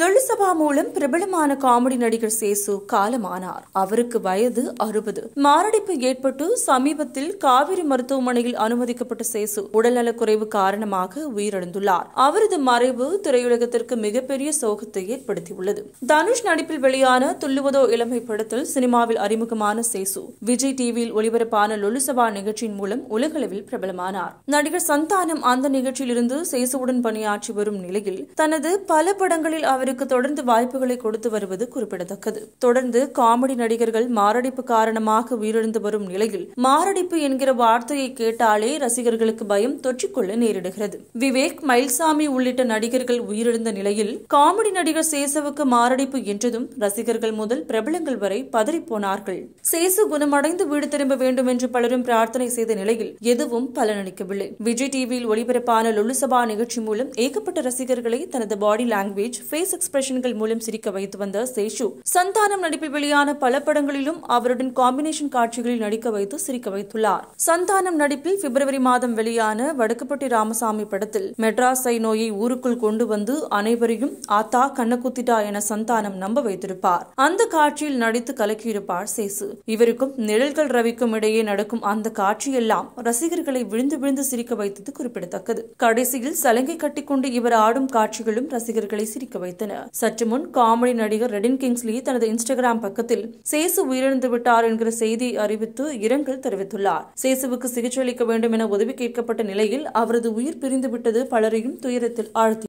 லொல்லுசபா மூலம் பிரபலமான காமெடி நடிகர் சேசு காலமானார் அவருக்கு வயது அறுபது மாரடைப்பு ஏற்பட்டு சமீபத்தில் காவிரி மருத்துவமனையில் அனுமதிக்கப்பட்ட சேசு உடல்நலக்குறைவு காரணமாக உயிரிழந்துள்ளார் அவரது மறைவு திரையுலகத்திற்கு மிகப்பெரிய சோகத்தை ஏற்படுத்தியுள்ளது தனுஷ் நடிப்பில் வெளியான துள்ளுவதோ இளமை படத்தில் சினிமாவில் அறிமுகமான சேசு விஜய் டிவியில் ஒளிபரப்பான லொல்லுசபா நிகழ்ச்சியின் மூலம் உலகளவில் பிரபலமானார் நடிகர் சந்தானம் அந்த நிகழ்ச்சியிலிருந்து சேசுவுடன் பணியாற்றி வரும் நிலையில் தனது பல படங்களில் அவர் அவருக்கு தொடர்ந்து வாய்ப்புகளை கொடுத்து வருவது குறிப்பிடத்தக்கது தொடர்ந்து காமெடி நடிகர்கள் மாரடைப்பு காரணமாக உயிரிழந்து வரும் நிலையில் மாரடைப்பு என்கிற வார்த்தையை கேட்டாலே ரசிகர்களுக்கு பயம் தொற்றிக்கொள்ள நேரிடுகிறது விவேக் மயில்சாமி உள்ளிட்ட நடிகர்கள் உயிரிழந்த நிலையில் காமெடி நடிகர் சேசவுக்கு மாரடைப்பு என்றதும் ரசிகர்கள் முதல் பிரபலங்கள் வரை பதறிப்போனார்கள் சேசு குணமடைந்து வீடு திரும்ப வேண்டும் என்று பலரும் பிரார்த்தனை செய்த நிலையில் எதுவும் பலனளிக்கவில்லை விஜய் டிவியில் ஒளிபரப்பான லொல்லுசபா நிகழ்ச்சி மூலம் ஏகப்பட்ட ரசிகர்களை தனது பாடி லாங்குவேஜ் பேஸ் எக்ஸ்பிரஷன்கள் மூலம் சிரிக்க வைத்து வந்த சேஷு சந்தானம் நடிப்பில் வெளியான பல படங்களிலும் அவருடன் காம்பினேஷன் காட்சிகளில் நடிக்க வைத்து சிரிக்க வைத்துள்ளார் சந்தானம் நடிப்பில் பிப்ரவரி மாதம் வெளியான வடக்குப்பட்டி ராமசாமி படத்தில் மெட்ராஸை நோயை ஊருக்குள் கொண்டு வந்து அனைவரையும் ஆத்தா கண்ணக்குத்திட்டா என சந்தானம் நம்ப வைத்திருப்பார் அந்த காட்சியில் நடித்து கலக்கியிருப்பார் சேசு இவருக்கும் நிழல்கள் ரவிக்கும் இடையே நடக்கும் அந்த காட்சியெல்லாம் ரசிகர்களை விழுந்து விழுந்து சிரிக்க வைத்தது குறிப்பிடத்தக்கது கடைசியில் சலங்கை கட்டிக்கொண்டு இவர் ஆடும் காட்சிகளும் ரசிகர்களை சிரிக்க வைத்தன வெளிவந்தன சற்று முன் காமெடி நடிகர் ரெடின் கிங்ஸ்லி தனது இன்ஸ்டாகிராம் பக்கத்தில் சேசு உயிரிழந்து விட்டார் என்கிற செய்தி அறிவித்து இரங்கல் தெரிவித்துள்ளார் சேசுவுக்கு சிகிச்சை அளிக்க வேண்டும் என உதவி கேட்கப்பட்ட நிலையில் அவரது உயிர் பிரிந்துவிட்டது பலரையும் துயரத்தில் ஆழ்த்தி